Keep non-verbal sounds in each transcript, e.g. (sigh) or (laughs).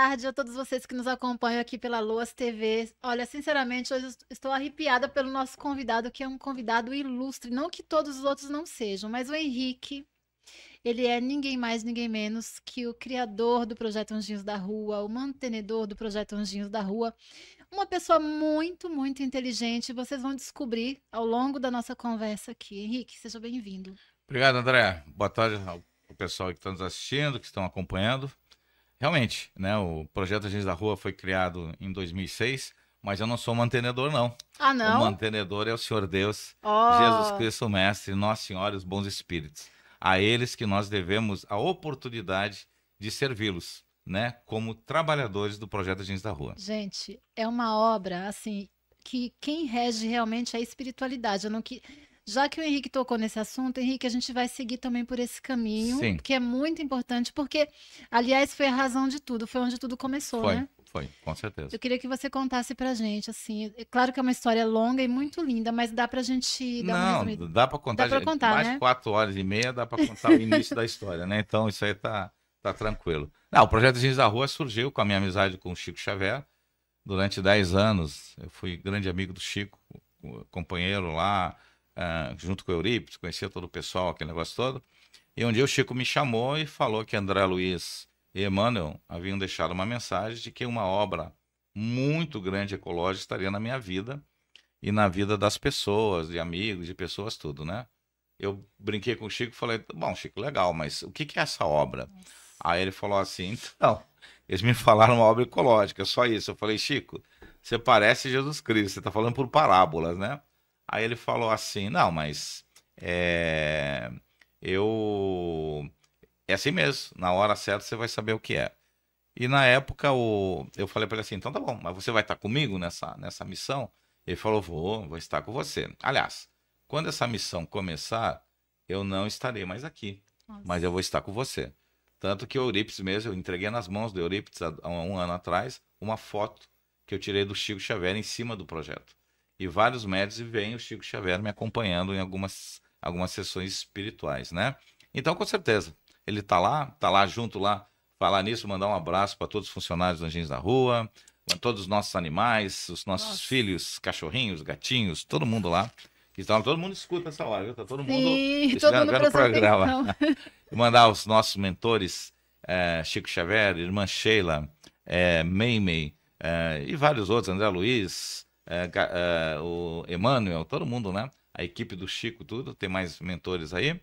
tarde a todos vocês que nos acompanham aqui pela Loas TV. Olha, sinceramente, hoje estou arrepiada pelo nosso convidado, que é um convidado ilustre. Não que todos os outros não sejam, mas o Henrique, ele é ninguém mais, ninguém menos que o criador do Projeto Anjinhos da Rua, o mantenedor do Projeto Anjinhos da Rua. Uma pessoa muito, muito inteligente. Vocês vão descobrir ao longo da nossa conversa aqui. Henrique, seja bem-vindo. Obrigado, André. Boa tarde ao pessoal que está nos assistindo, que estão acompanhando realmente, né, o projeto Agentes da Rua foi criado em 2006, mas eu não sou mantenedor, não. Ah, não? O mantenedor é o Senhor Deus, oh. Jesus Cristo Mestre, Nossa Senhora e os bons espíritos. A eles que nós devemos a oportunidade de servi-los, né, como trabalhadores do projeto Agentes da Rua. Gente, é uma obra, assim, que quem rege realmente é a espiritualidade. Eu não que já que o Henrique tocou nesse assunto, Henrique, a gente vai seguir também por esse caminho, Sim. que é muito importante, porque, aliás, foi a razão de tudo, foi onde tudo começou, foi. né? Foi, com certeza. Eu queria que você contasse pra gente, assim. É claro que é uma história longa e muito linda, mas dá pra gente dar Não, uma resumida. Dá pra contar, dá pra contar mais né? quatro horas e meia, dá pra contar o (laughs) início da história, né? Então, isso aí tá, tá tranquilo. Não, o projeto Jeans da Rua surgiu com a minha amizade com o Chico Xavier. Durante dez anos, eu fui grande amigo do Chico, companheiro lá, ah, junto com o Eurípides, conhecia todo o pessoal, aquele negócio todo. E um dia o Chico me chamou e falou que André Luiz e Emmanuel haviam deixado uma mensagem de que uma obra muito grande ecológica estaria na minha vida e na vida das pessoas, de amigos, de pessoas, tudo, né? Eu brinquei com o Chico e falei, bom, Chico, legal, mas o que, que é essa obra? Nossa. Aí ele falou assim, então, eles me falaram uma obra ecológica, só isso. Eu falei, Chico, você parece Jesus Cristo, você está falando por parábolas, né? Aí ele falou assim: não, mas é, eu. É assim mesmo, na hora certa você vai saber o que é. E na época o, eu falei para ele assim: então tá bom, mas você vai estar tá comigo nessa, nessa missão? Ele falou: vou, vou estar com você. Aliás, quando essa missão começar, eu não estarei mais aqui, Nossa. mas eu vou estar com você. Tanto que o Euripides mesmo, eu entreguei nas mãos do Euripides há um ano atrás uma foto que eu tirei do Chico Xavier em cima do projeto e vários médios e vem o Chico Xavier me acompanhando em algumas, algumas sessões espirituais, né? Então, com certeza, ele tá lá, tá lá junto lá. Falar nisso, mandar um abraço para todos os funcionários do Anjinhos da Rua, todos os nossos animais, os nossos Nossa. filhos, cachorrinhos, gatinhos, todo mundo lá. Então, todo mundo escuta essa hora, está Tá todo mundo Sim, todo mundo o programa. (laughs) e mandar os nossos mentores, é, Chico Xavier, irmã Sheila, é, Meimei, é, e vários outros, André Luiz, é, é, o Emmanuel, todo mundo, né? A equipe do Chico, tudo, tem mais mentores aí,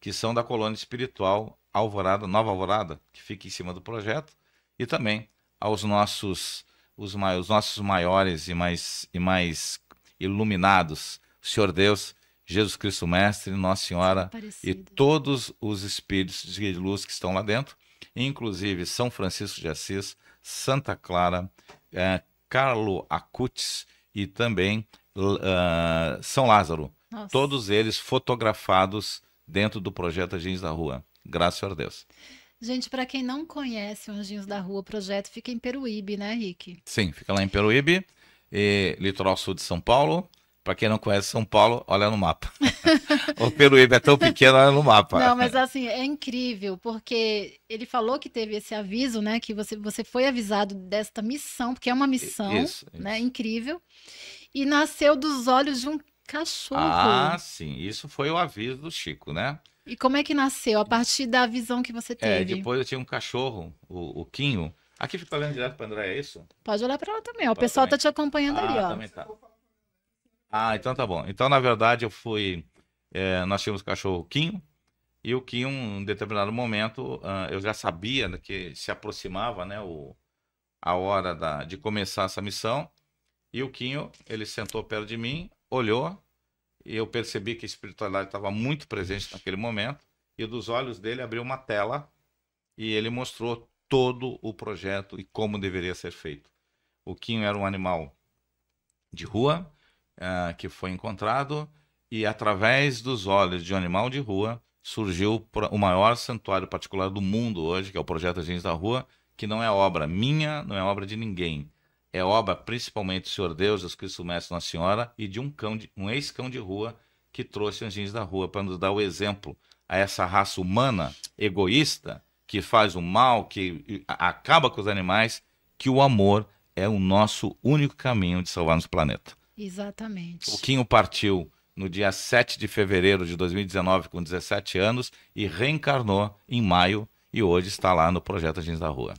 que são da colônia espiritual Alvorada, Nova Alvorada, que fica em cima do projeto, e também aos nossos os, os nossos maiores e mais e mais iluminados, Senhor Deus, Jesus Cristo Mestre, Nossa Senhora e todos os espíritos de luz que estão lá dentro, inclusive São Francisco de Assis, Santa Clara, eh, Carlo Acutis e também uh, São Lázaro. Nossa. Todos eles fotografados dentro do projeto Anjinhos da Rua. Graças a Deus. Gente, para quem não conhece o Anjinhos da Rua, o projeto fica em Peruíbe, né, Rick? Sim, fica lá em Peruíbe, e, litoral sul de São Paulo. Para quem não conhece São Paulo, olha no mapa. (laughs) o Peruíbe é tão pequeno, olha no mapa. Não, mas assim, é incrível, porque ele falou que teve esse aviso, né? Que você, você foi avisado desta missão, porque é uma missão isso, isso. Né, incrível. E nasceu dos olhos de um cachorro. Ah, sim. Isso foi o aviso do Chico, né? E como é que nasceu? A partir da visão que você é, teve? É, depois eu tinha um cachorro, o, o Quinho. Aqui fica olhando direto para André, é isso? Pode olhar para ela também. Ó. O pessoal está te acompanhando ah, ali, ó. Também tá. Ah, então tá bom. Então, na verdade, eu fui. É, nós tínhamos o cachorro Quinho, e o Quinho, em determinado momento, uh, eu já sabia né, que se aproximava né, o, a hora da, de começar essa missão. E o Quinho, ele sentou perto de mim, olhou, e eu percebi que a espiritualidade estava muito presente naquele momento. E dos olhos dele abriu uma tela e ele mostrou todo o projeto e como deveria ser feito. O Quinho era um animal de rua, é, que foi encontrado e através dos olhos de um animal de rua surgiu o maior santuário particular do mundo hoje, que é o Projeto Agentes da Rua, que não é obra minha, não é obra de ninguém. É obra principalmente do Senhor Deus, Jesus Cristo Mestre Nossa Senhora e de um cão, de, um ex-cão de rua que trouxe Anjinhos da Rua para nos dar o exemplo a essa raça humana egoísta que faz o mal, que acaba com os animais, que o amor é o nosso único caminho de salvar o planeta. Exatamente. O Quinho partiu no dia 7 de fevereiro de 2019 com 17 anos e reencarnou em maio e hoje está lá no Projeto Agentes da Rua.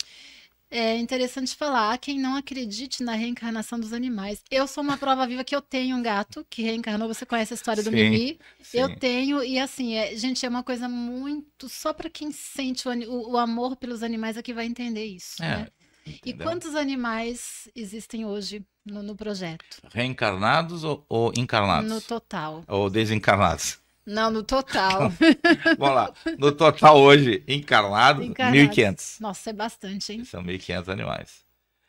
É interessante falar, quem não acredite na reencarnação dos animais. Eu sou uma prova viva que eu tenho um gato que reencarnou, você conhece a história do Mimi? Sim. Eu tenho, e assim, é, gente, é uma coisa muito. Só para quem sente o, o, amor pelos animais é que vai entender isso. É, né? Entendeu? E quantos animais existem hoje no, no projeto? Reencarnados ou, ou, encarnados? No total. Ou desencarnados? Não, no total. (laughs) vamos lá. No total hoje, encarnado, encarnados, 1.500. Nossa, é bastante, hein? São 1.500 animais.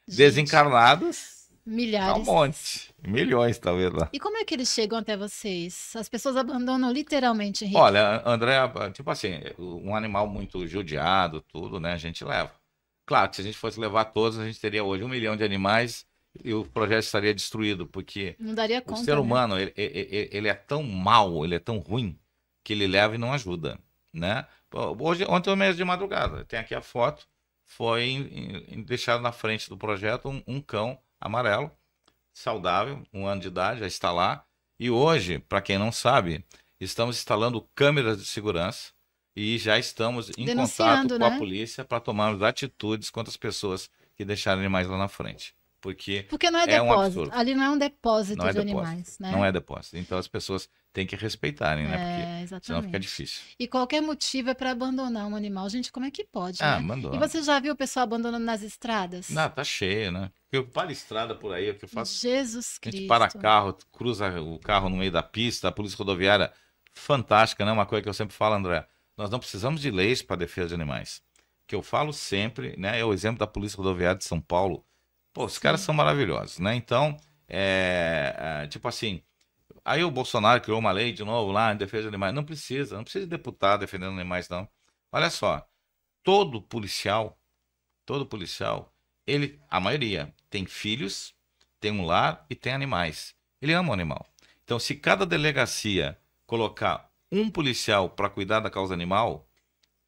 Gente, desencarnados? Tá Milhares. Um monte. Milhões, talvez lá. E como é que eles chegam até vocês? As pessoas abandonam literalmente, Henrique. Olha, André, tipo assim, um animal muito judiado, tudo, né? A gente leva Claro que se a gente fosse levar todos, a gente teria hoje um milhão de animais e o projeto estaria destruído, porque o ser né? humano, né? ele, ele, ele, é tão mal, ele é tão ruim, que ele leva e não ajuda, né? Hoje, ontem mês de madrugada, tem aqui a foto, foi em, em, deixado na frente do projeto um, um, cão amarelo, saudável, um ano de idade, já está lá. E hoje, para quem não sabe, estamos instalando câmeras de segurança e já estamos em contato com né? a polícia para tomarmos atitudes contra as pessoas que deixaram animais lá na frente. Porque, Porque não é, é depósito. Um ali não é um depósito não é de é depósito, animais, né? Não é depósito. Então as pessoas têm que respeitarem, né? Porque é, exatamente. senão fica difícil. E qualquer motivo é para abandonar um animal. Gente, como é que pode? Ah, né? abandona. E você já viu o pessoal abandonando nas estradas? Não, tá cheio, né? Eu paro estrada por aí, o que eu faço? Jesus Cristo. A gente para carro, cruza o carro no meio da pista, a polícia rodoviária fantástica, né? Uma coisa que eu sempre falo, André nós não precisamos de leis para defesa de animais. Que eu falo sempre, né? É o exemplo da Polícia Rodoviária de São Paulo. Pô, os caras são maravilhosos, né? Então, é, é, tipo assim, aí o Bolsonaro criou uma lei de novo lá em defesa de animais. Não precisa, não precisa de deputado defendendo animais, não. Olha só, todo policial, todo policial, ele, a maioria, tem filhos, tem um lar e tem animais. Ele ama o animal. Então, se cada delegacia colocar um policial para cuidar da causa animal,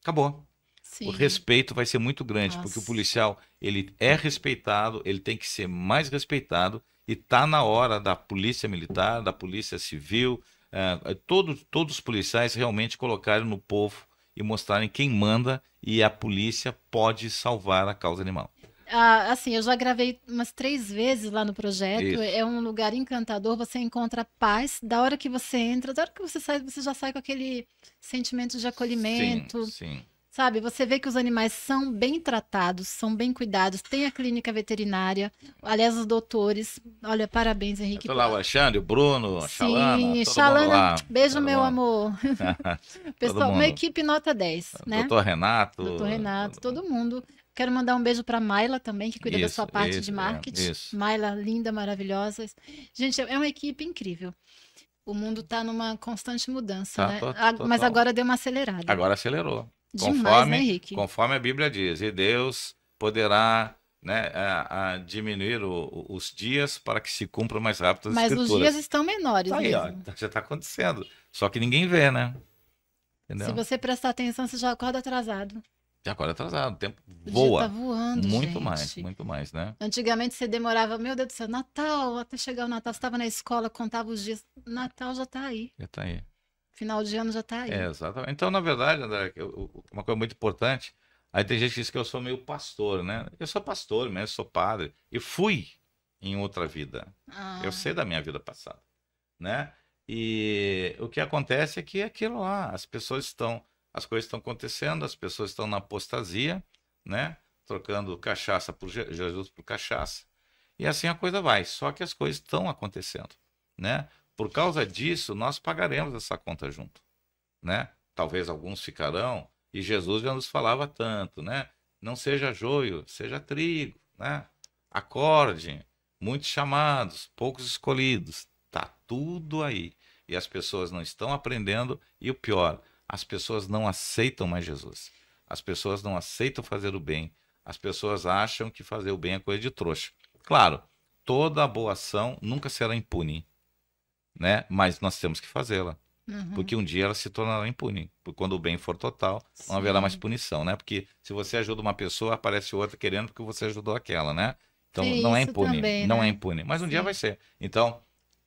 acabou. Sim. O respeito vai ser muito grande, Nossa. porque o policial ele é respeitado, ele tem que ser mais respeitado e tá na hora da polícia militar, da polícia civil, é, eh, eh, todo, todos os policiais realmente colocarem no povo e mostrarem quem manda e a polícia pode salvar a causa animal. Ah, assim, eu já gravei umas três vezes lá no projeto. Isso. É um lugar encantador, você encontra paz. Da hora que você entra, da hora que você sai, você já sai com aquele sentimento de acolhimento. Sim, sim. Sabe, você vê que os animais são bem tratados, são bem cuidados, tem a clínica veterinária, aliás, os doutores. Olha, parabéns, Henrique. Estou lá, o Alexandre, o Bruno, a Xalana. Sim, Xalana, beijo, todo meu mundo. amor. (laughs) (laughs) Pessoal, uma equipe nota 10, é, né? Doutor Renato. Doutor Renato, todo mundo. Quero mandar um beijo para Maila também, que cuida isso, da sua parte isso, de é, marketing. É, Maila, linda, maravilhosa. Gente, é uma equipe incrível. O mundo está numa constante mudança, tá, né? Tô, tô, Mas tô, agora deu uma acelerada. Agora acelerou. Demais, né, conforme, né, Rick? Conforme a Bíblia diz. E Deus poderá né, a, a diminuir o, os dias para que se cumpra mais rápido as Mas escrituras. os dias estão menores tá aí, ó, então já está acontecendo. Só que ninguém vê, né? Entendeu? Se você prestar atenção, você já acorda atrasado. Já acorda atrasado, o tempo voa. tá voando, Muito gente. mais, muito mais, né? Antigamente você demorava, meu Deus do céu, Natal, até chegar o Natal, você estava na escola, contava os dias. Natal já está aí. Já está aí. Final de ano já está aí. É, exatamente. Então, na verdade, André, uma coisa muito importante, aí tem gente que diz que eu sou meio pastor, né? Eu sou pastor mesmo, sou padre. E fui em outra vida. Ah. Eu sei da minha vida passada, né? E o que acontece é que é aquilo lá, as pessoas estão, as coisas estão acontecendo, as pessoas estão na apostasia, né? Trocando cachaça por Jesus por cachaça. E assim a coisa vai, só que as coisas estão acontecendo, né? Por causa disso, nós pagaremos essa conta junto, né? Talvez alguns ficarão, e Jesus já nos falava tanto, né? Não seja joio, seja trigo, né? Acorde, muitos chamados, poucos escolhidos. Tá tudo aí. E as pessoas não estão aprendendo e o pior, as pessoas não aceitam mais Jesus. As pessoas não aceitam fazer o bem. As pessoas acham que fazer o bem é coisa de trouxa. Claro, toda boa ação nunca será impune né? Mas nós temos que fazê-la. Uhum. Porque um dia ela se tornará impune. Porque quando o bem for total, Sim. não haverá mais punição, né? Porque se você ajuda uma pessoa, aparece outra querendo porque você ajudou aquela, né? Então Sim, não é impune, também, não é né? é impune, mas um Sim. dia vai ser. Então,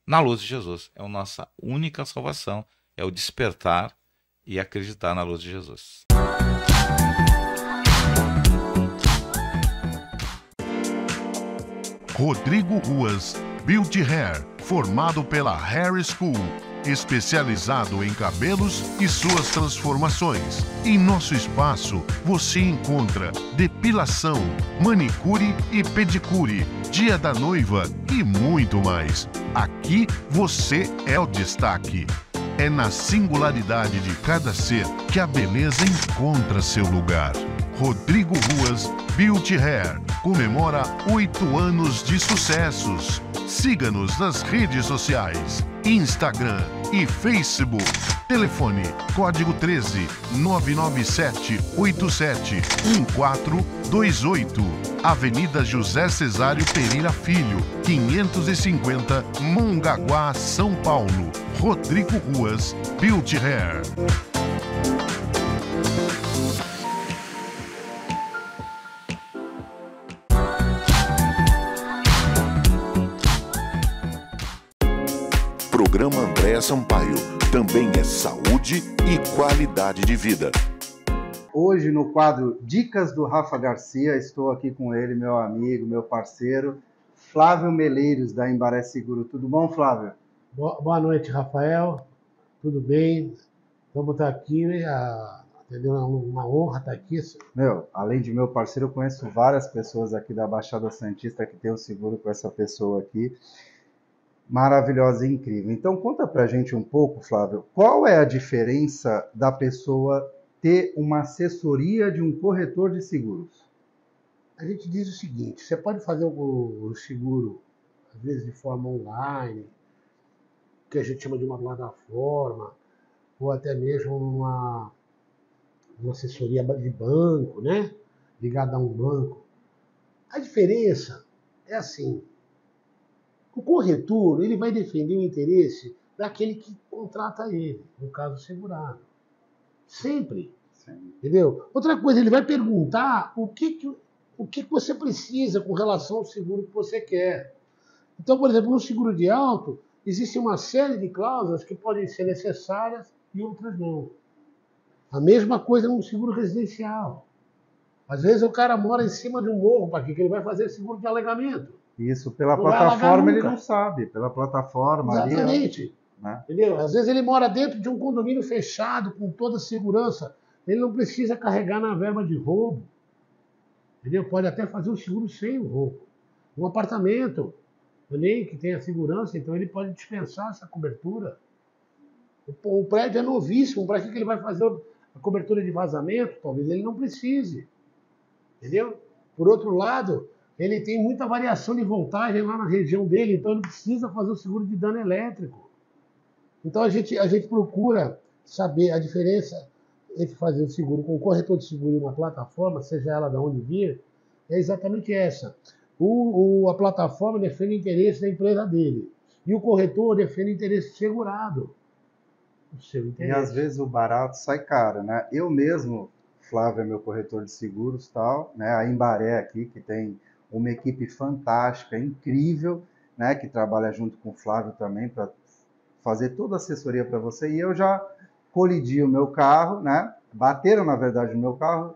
na luz de Jesus é a nossa única salvação, é o despertar e acreditar na luz de Jesus. Rodrigo Ruas, Build Hair formado pela Harry School, especializado em cabelos e suas transformações. Em nosso espaço, você encontra depilação, manicure e pedicure, dia da noiva e muito mais. Aqui você é o destaque. É na singularidade de cada ser que a beleza encontra seu lugar. Rodrigo Ruas Beauty Hair comemora oito anos de sucessos. Siga-nos nas redes sociais, Instagram e Facebook. Telefone código 13 997 871428. 1428. Avenida José Cesário Pereira Filho, 550, Mongaguá, São Paulo. Rodrigo Ruas, Beauty Hair. Andréa Sampaio também é saúde e qualidade de vida. Hoje, no quadro Dicas do Rafa Garcia, estou aqui com ele, meu amigo, meu parceiro, Flávio Meleiros, da Embaré Seguro. Tudo bom, Flávio? Boa noite, Rafael. Tudo bem? Vamos estar tá aqui, né? Ah, entendeu? É uma honra estar tá aqui. Meu, além de meu parceiro, eu conheço várias pessoas aqui da Baixada Santista que tem o um seguro com essa pessoa aqui maravilhosa e incrível. Então conta pra gente um pouco, Flávio, qual é a diferença da pessoa ter uma assessoria de um corretor de seguros? A gente diz o seguinte, você pode fazer o seguro às vezes de forma online, que a gente chama de uma plataforma, ou até mesmo uma, uma assessoria de banco, né? Ligada a um banco. A diferença é assim, o corretor ele vai defender o interesse daquele que contrata ele, no caso segurado. Sempre. Sim. Entendeu? Outra coisa, ele vai perguntar o que, que, o que, que você precisa com relação ao seguro que você quer. Então, por exemplo, no seguro de auto, existe uma série de cláusulas que podem ser necessárias e outras não. A mesma coisa no seguro residencial. Às vezes o cara mora em cima de um morro, para que ele vai fazer seguro de alegamento. Isso, pela plataforma ele não sabe, pela plataforma. Exatamente. Ali, né? Entendeu? Às vezes ele mora dentro de um condomínio fechado, com toda segurança. Ele não precisa carregar na verba de roubo. Entendeu? Pode até fazer um seguro sem o roubo. Um apartamento, nem que tenha segurança, então ele pode dispensar essa cobertura. O, prédio é novíssimo, para que ele vai fazer a cobertura de vazamento? Talvez ele não precise. Entendeu? Por outro lado, ele tem muita variação de voltagem lá na região dele, então ele precisa fazer o seguro de dano elétrico. Então a gente, a gente procura saber a diferença entre fazer o seguro com o corretor de seguro e uma plataforma, seja ela da onde vir, é exatamente essa. O, o, a plataforma defende o interesse da empresa dele e o corretor defende o interesse do segurado. O seu interesse. E às vezes o barato sai caro, né? Eu mesmo, Flávio é meu corretor de seguros tal, né? A Embaré aqui, que tem uma equipe fantástica, incrível, né, que trabalha junto com o Flávio também para fazer toda a assessoria para você. E eu já colidi o meu carro, né? Bateram na verdade o meu carro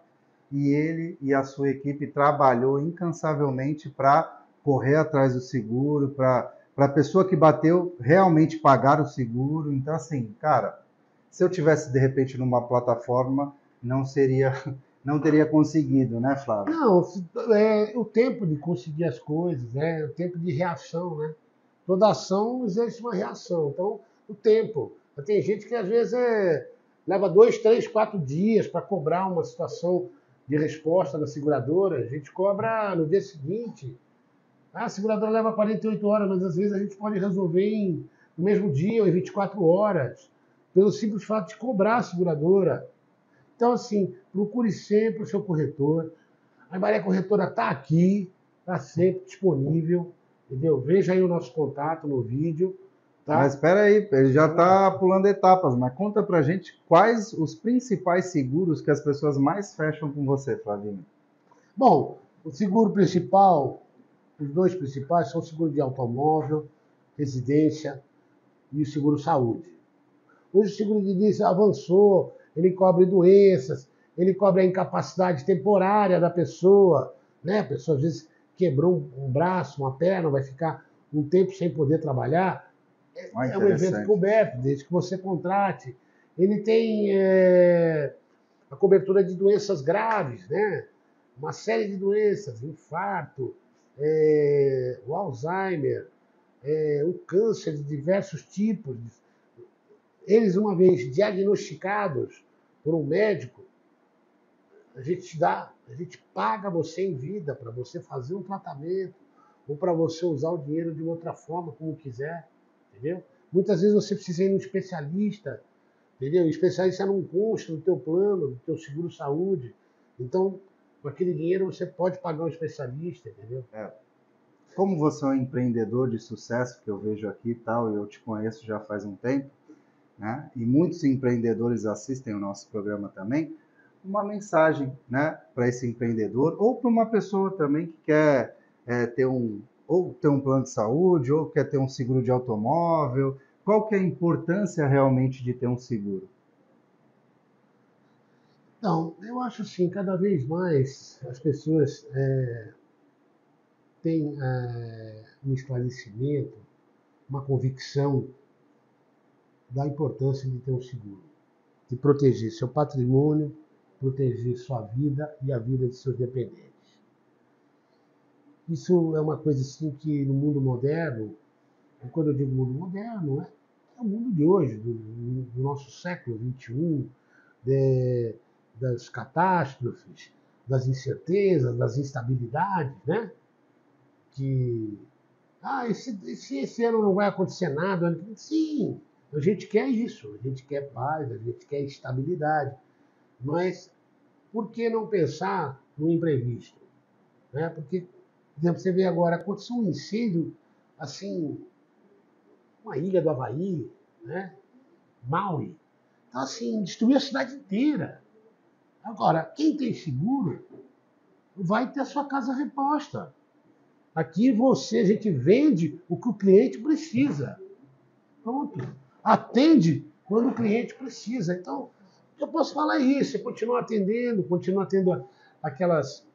e ele e a sua equipe trabalhou incansavelmente para correr atrás do seguro, para para a pessoa que bateu realmente pagar o seguro. Então assim, cara, se eu tivesse de repente numa plataforma, não seria não teria conseguido, né, Flávio? Não, é, o tempo de conseguir as coisas, né? o tempo de reação, né? Toda ação exige uma reação. Então, o tempo. Tem gente que às vezes é, leva dois, três, quatro dias para cobrar uma situação de resposta da seguradora. A gente cobra no dia seguinte. Ah, a seguradora leva 48 horas, mas às vezes a gente pode resolver em, no mesmo dia ou em 24 horas, pelo simples fato de cobrar a seguradora então, assim, procure sempre o seu corretor. A Maria Corretora está aqui, está sempre disponível, entendeu? Veja aí o nosso contato no vídeo. Tá? Mas espera aí, ele já está então, tá. pulando etapas, mas conta pra gente quais os principais seguros que as pessoas mais fecham com você, Flavinho. Bom, o seguro principal, os dois principais são o seguro de automóvel, residência e o seguro saúde. Hoje o seguro de vida avançou, ele cobre doenças, ele cobre a incapacidade temporária da pessoa, né? A pessoa às vezes quebrou um braço, uma perna, vai ficar um tempo sem poder trabalhar. É, ah, é um evento coberto, desde que você contrate. Ele tem é, a cobertura de doenças graves, né? Uma série de doenças, infarto, é, o Alzheimer, eh, o câncer de diversos tipos, eles, uma vez diagnosticados por um médico, a gente dá, a gente paga você em vida para você fazer um tratamento ou para você usar o dinheiro de outra forma, como quiser, entendeu? Muitas vezes você precisa ir um especialista, entendeu? O especialista não consta do teu plano, do teu seguro saúde. Então, com aquele dinheiro você pode pagar um especialista, entendeu? É. Como você é um empreendedor de sucesso que eu vejo aqui e tal, e eu te conheço já faz um tempo, né, e muitos empreendedores assistem o nosso programa também, uma mensagem né, para esse empreendedor ou para uma pessoa também que quer é, ter um ou ter um plano de saúde ou quer ter um seguro de automóvel. Qual que é a importância realmente de ter um seguro? Então, eu acho assim, cada vez mais as pessoas é, têm é, um esclarecimento, uma convicção da importância de ter um seguro, de proteger seu patrimônio, proteger sua vida e a vida de seus dependentes. Isso é uma coisa assim que no mundo moderno, e quando eu digo mundo moderno, é, é o mundo de hoje, do, do nosso século XXI, de, das catástrofes, das incertezas, das instabilidades, né? Que ah, esse, esse, esse ano não vai acontecer nada. Né? Sim, a gente quer isso, a gente quer paz, a gente quer estabilidade, mas por que não pensar no imprevisto? Né? Porque, por exemplo, você vê agora, aconteceu um incêndio, assim, uma ilha do Havaí, né? Maui. Então, assim, destruiu a cidade inteira. Agora, quem tem seguro vai ter a sua casa reposta. Aqui você, a gente vende o que o cliente precisa. Pronto atende quando o cliente precisa. Então, eu posso falar isso, eu continuo atendendo, continuar atendendo aquelas,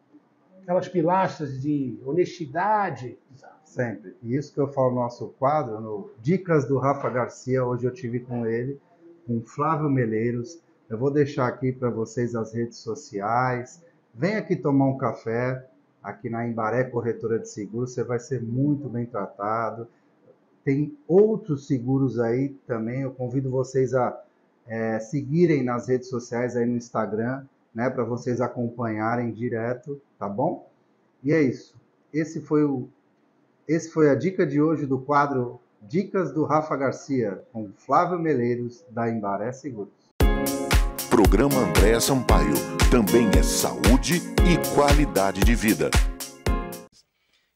aquelas pilastras de honestidade. Sempre. E isso que eu falo no nosso quadro, no Dicas do Rafa Garcia, hoje eu tive com ele, com Flávio Meleiros. Eu vou deixar aqui para vocês as redes sociais. Vem aqui tomar um café aqui na Embaré Corretora de Seguros, você vai ser muito bem tratado tem outros seguros aí também. Eu convido vocês a é, seguirem nas redes sociais aí no Instagram, né, para vocês acompanharem direto, tá bom? E é isso. Esse foi o esse foi a dica de hoje do quadro Dicas do Rafa Garcia com Flávio Meleiros da Embaré Seguros. Programa André Sampaio também é saúde e qualidade de vida.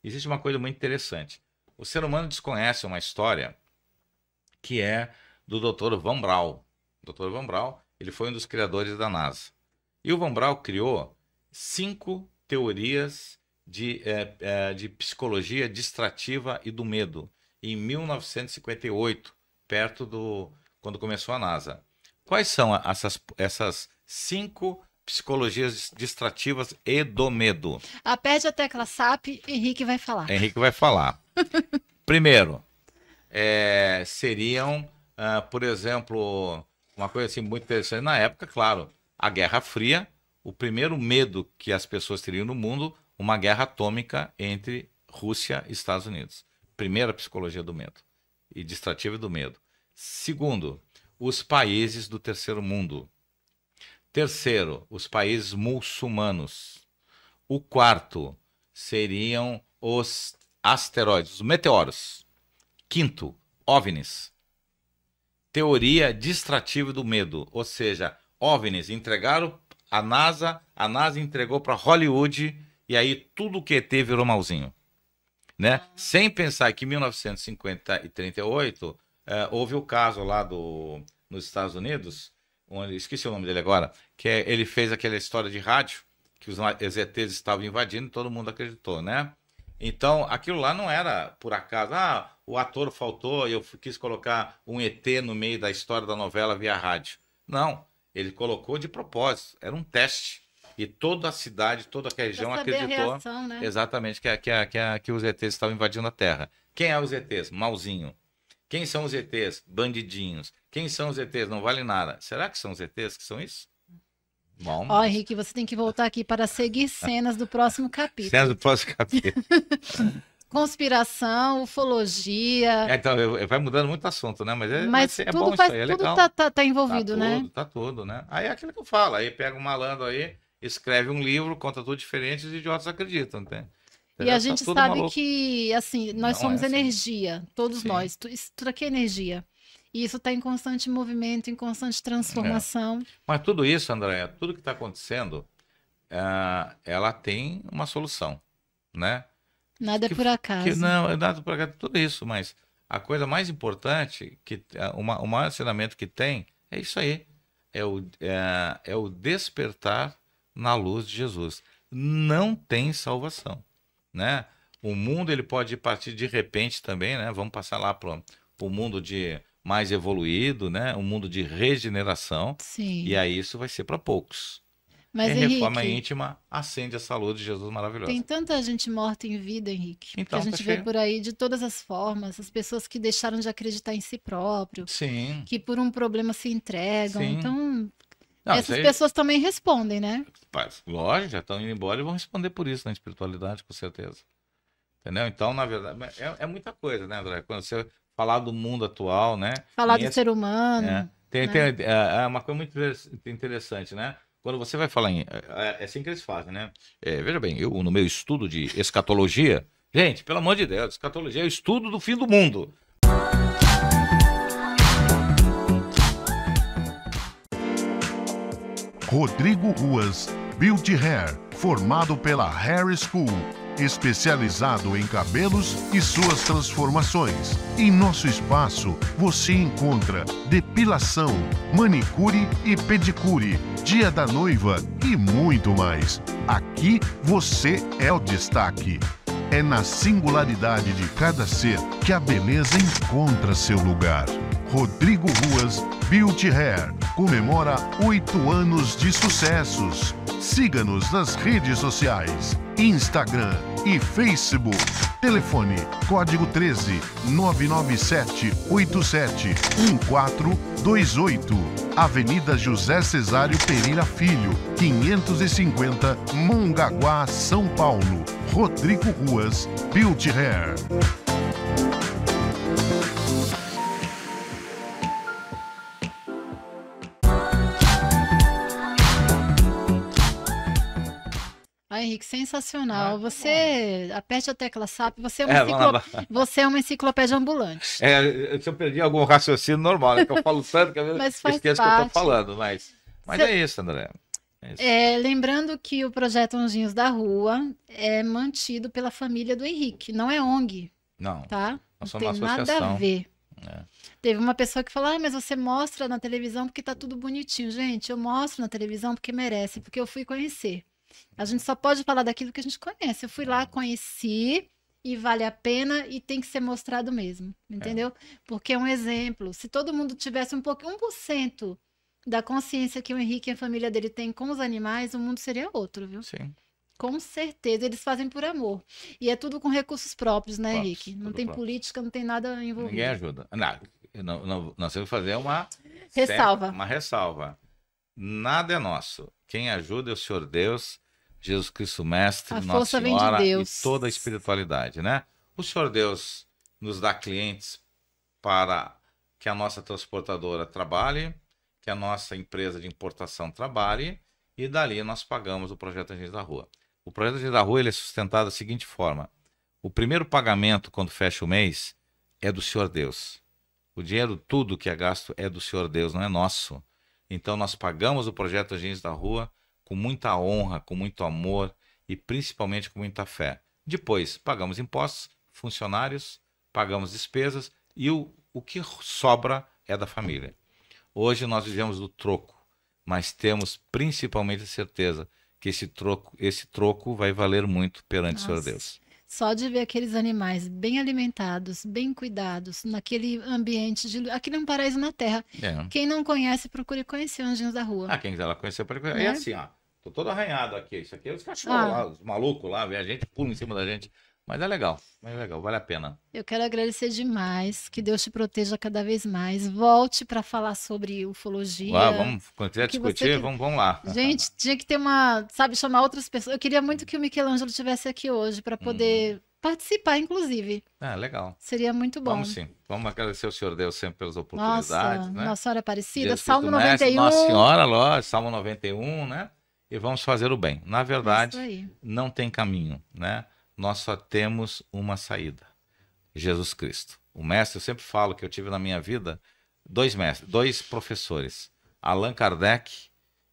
Existe uma coisa muito interessante. O ser humano desconhece uma história que é do Dr. Van Braun. O Dr. Van Braun, ele foi um dos criadores da NASA. E o Van Braun criou cinco teorias de, é, é, de psicologia distrativa e do medo em 1958, perto do quando começou a NASA. Quais são essas, essas cinco psicologias distrativas e do medo? Aperte ah, a tecla SAP, Henrique vai falar. Henrique vai falar. Primeiro, é, seriam, uh, por exemplo, uma coisa assim muito interessante. Na época, claro, a Guerra Fria, o primeiro medo que as pessoas teriam no mundo, uma guerra atômica entre Rússia e Estados Unidos. Primeira psicologia do medo e distrativa do medo. Segundo, os países do terceiro mundo. Terceiro, os países muçulmanos. O quarto seriam os asteroides, meteoros. Quinto, OVNIs. Teoria distrativa do medo, ou seja, OVNIs entregaram a NASA, a NASA entregou para Hollywood e aí tudo que ET virou malzinho. Né? Sem pensar que em 1938 eh, houve o caso lá do, nos Estados Unidos, onde, esqueci o nome dele agora, que é, ele fez aquela história de rádio que os ETs estavam invadindo e todo mundo acreditou, né? Então, aquilo lá não era por acaso. Ah, o ator faltou, eu quis colocar um ET no meio da história da novela via rádio. Não, ele colocou de propósito, era um teste. E toda a cidade, toda a região acreditou reação, né? exatamente que, que, que, que os ETs estavam invadindo a Terra. Quem é os ETs? Malzinho. Quem são os ETs? Bandidinhos. Quem são os ETs? Não vale nada. Será que são os ETs que são isso? Bom. Ó, Henrique, você tem que voltar aqui para seguir cenas do próximo capítulo. (laughs) Cenas do próximo capítulo. (laughs) Conspiração, ufologia. É, então, vai mudando muito assunto, né? Mas é, Mas é, bom faz, isso aí, é tudo legal. Tudo tá, tá, tá, envolvido, tá né? Tudo, tá tudo, né? Aí é aquilo que eu falo, aí pega um malandro aí, escreve um livro, conta tudo diferente e os idiotas acreditam, entende? E a tá gente sabe maluco. que, assim, nós Não somos é assim. energia, todos Sim. nós. Isso tudo aqui é energia. E isso está em constante movimento, em constante transformação. É. Mas tudo isso, Andréia, tudo que está acontecendo, uh, ela tem uma solução, né? Nada é que, é por acaso. Que, não, nada por acaso, tudo isso, mas a coisa mais importante, que, é, uma, o maior ensinamento que tem, é isso aí. É o, é, é o despertar na luz de Jesus. Não tem salvação, né? O mundo ele pode partir de repente também, né? Vamos passar lá para o mundo de mais evoluído, né? um mundo de regeneração. Sim. E aí isso vai ser para poucos. Mas, Henrique, reforma íntima acende a saúde de Jesus maravilhosa. Tem tanta gente morta em vida, Henrique. Então, que a então, gente tá vê por aí de todas as formas, as pessoas que deixaram de acreditar em si próprio, Sim. que por um problema se entregam. Sim. Então, não, essas pessoas também respondem, né? Mas, lógico, já estão indo embora e vão responder por isso na espiritualidade, com certeza. Entendeu? Então, na verdade, é, é muita coisa, né, André? Quando você falar do mundo atual, né? Falar e do essa, ser humano. É, tem, né? tem, é, é, uma coisa muito interessante, né? Quando você vai falar em. É, é assim que eles fazem, né? É, veja bem, eu no meu estudo de escatologia. (laughs) Gente, pelo amor de Deus, escatologia é o estudo do fim do mundo. Rodrigo Ruas, Build Hair, formado pela Hair School especializado em cabelos e suas transformações. Em nosso espaço você encontra depilação, manicure e pedicure, dia da noiva e muito mais. Aqui você é o destaque. É na singularidade de cada ser que a beleza encontra seu lugar. Rodrigo Ruas Beauty Hair comemora oito anos de sucessos. Siga-nos nas redes sociais Instagram e Facebook. Telefone código 13 997 87 1428. Avenida José Cesário Pereira Filho, 550, Mongaguá, São Paulo. Rodrigo Ruas, Beauty Hair. Henrique, sensacional. Ah, você aperte a tecla SAP, você é uma, é, você é uma enciclopédia ambulante. É, se eu perdi algum raciocínio normal, né? Que eu falo tanto que eu esqueço o que eu estou falando, mas, mas você... é isso, André. É É, lembrando que o projeto Anjinhos da Rua é mantido pela família do Henrique, não é ONG. Não. Tá? não tem nada a ver. É. Teve uma pessoa que falou: ah, mas você mostra na televisão porque tá tudo bonitinho. Gente, eu mostro na televisão porque merece, porque eu fui conhecer. A gente só pode falar daquilo que a gente conhece. Eu fui lá, conheci e vale a pena e tem que ser mostrado mesmo, é. entendeu? É. Porque é um exemplo. Se todo mundo tivesse um pouco, 1% da consciência que o Henrique e a família dele têm com os animais, o mundo seria outro, viu? Sim. Com certeza, eles fazem por amor. E é tudo com recursos próprios, né, próprios, Henrique? Não tem próprio. política, não tem nada envolvido. Ninguém ajuda. Não, não, não, nós temos que fazer uma ressalva. Uma ressalva. Nada é nosso. Quem ajuda é o Senhor Deus, Jesus Cristo Mestre, a Nossa Senhora de e toda a espiritualidade, né? O Senhor Deus nos dá clientes para que a nossa transportadora trabalhe, que a nossa empresa de importação trabalhe e dali nós pagamos o projeto Agente da Rua. O projeto Agente da Rua ele é sustentado da seguinte forma: o primeiro pagamento quando fecha o mês é do Senhor Deus. O dinheiro tudo que é gasto é do Senhor Deus, não é nosso. Então nós pagamos o projeto Agentes da Rua com muita honra, com muito amor e principalmente com muita fé. Depois, pagamos impostos, funcionários, pagamos despesas e o, o que sobra é da família. Hoje nós vivemos do troco, mas temos principalmente a certeza que esse troco, esse troco vai valer muito perante Nossa. o Senhor Deus. Só de ver aqueles animais bem alimentados, bem cuidados, naquele ambiente de. aqui não é um paraíso na Terra. É. Quem não conhece, procure conhecer Anjinhos da Rua. Ah, quem quiser conhecer, procure. É? Né? E assim, ó. Tô todo arranhado aqui. Isso aqui é os cachorros ah. lá, os malucos lá, vê a gente, pula em cima da gente. Mas é legal, é legal, vale a pena. Eu quero agradecer demais, que Deus te proteja cada vez mais. Volte para falar sobre ufologia. Uau, vamos continuar discutir, você... vamos, vamos lá. Gente, (laughs) tinha que ter uma, sabe, chamar outras pessoas. Eu queria muito que o Michelangelo estivesse aqui hoje para poder hum. participar, inclusive. Ah, legal. Seria muito bom. Vamos sim. Vamos agradecer ao Senhor Deus sempre pelas oportunidades. Nossa, né? Nossa Senhora Aparecida, Jesus Salmo Mestre, 91. Nossa Senhora, lógico, Salmo 91, né? E vamos fazer o bem. Na é verdade, não tem caminho, né? nós só temos uma saída: Jesus Cristo. O mestre, eu sempre falo que eu tive na minha vida dois mestres, dois professores, Allan Kardec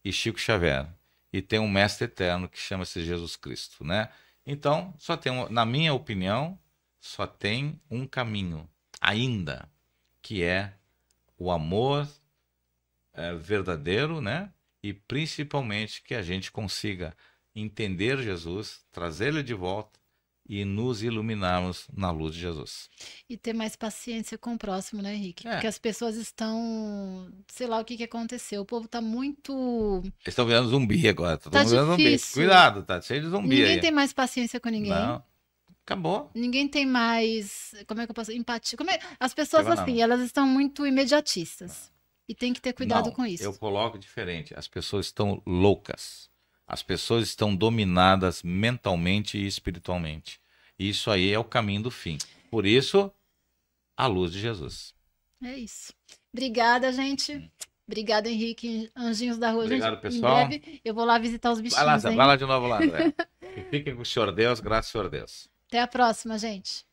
e Chico Xavier. E tem um mestre eterno que chama-se Jesus Cristo, né? Então, só tem, na minha opinião, só tem um caminho ainda, que é o amor é, verdadeiro, né? E principalmente que a gente consiga entender Jesus, trazê-lo de volta e nos iluminarmos na luz de Jesus. E ter mais paciência com o próximo, né, Henrique? É. Porque as pessoas estão. Sei lá o que, que aconteceu. O povo está muito. Eles estão virando zumbi agora. Tá, tá virando zumbi. Cuidado, tá cheio de zumbi. Ninguém aí. tem mais paciência com ninguém. Não. Acabou. Ninguém tem mais. Como é que eu posso. Empatia. É... As pessoas, assim, não. elas estão muito imediatistas. Não. E tem que ter cuidado não, com isso. Eu coloco diferente. As pessoas estão loucas. As pessoas estão dominadas mentalmente e espiritualmente. Isso aí é o caminho do fim. Por isso, a luz de Jesus. É isso. Obrigada, gente. Hum. Obrigada, Henrique, Anjinhos da Rua. Obrigado, gente, pessoal. Em breve eu vou lá visitar os bichinhos. Vai lá, hein? vai lá de novo lá. (laughs) Fiquem com o Senhor Deus, graças ao Senhor Deus. Até a próxima, gente.